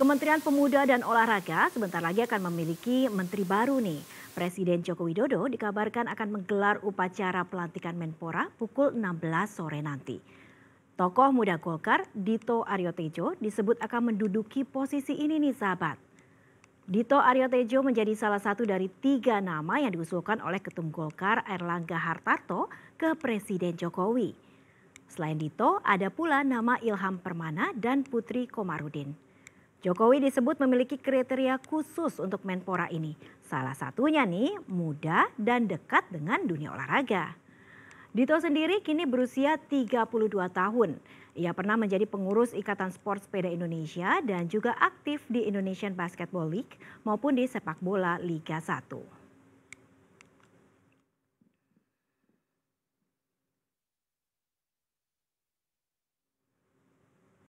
Kementerian Pemuda dan Olahraga sebentar lagi akan memiliki menteri baru nih. Presiden Joko Widodo dikabarkan akan menggelar upacara pelantikan Menpora pukul 16 sore nanti. Tokoh muda Golkar Dito Aryo Tejo disebut akan menduduki posisi ini nih sahabat. Dito Aryo Tejo menjadi salah satu dari tiga nama yang diusulkan oleh Ketum Golkar Erlangga Hartarto ke Presiden Jokowi. Selain Dito, ada pula nama Ilham Permana dan Putri Komarudin. Jokowi disebut memiliki kriteria khusus untuk Menpora ini. Salah satunya nih muda dan dekat dengan dunia olahraga. Dito sendiri kini berusia 32 tahun. Ia pernah menjadi pengurus Ikatan Sport Sepeda Indonesia dan juga aktif di Indonesian Basketball League maupun di sepak bola Liga 1.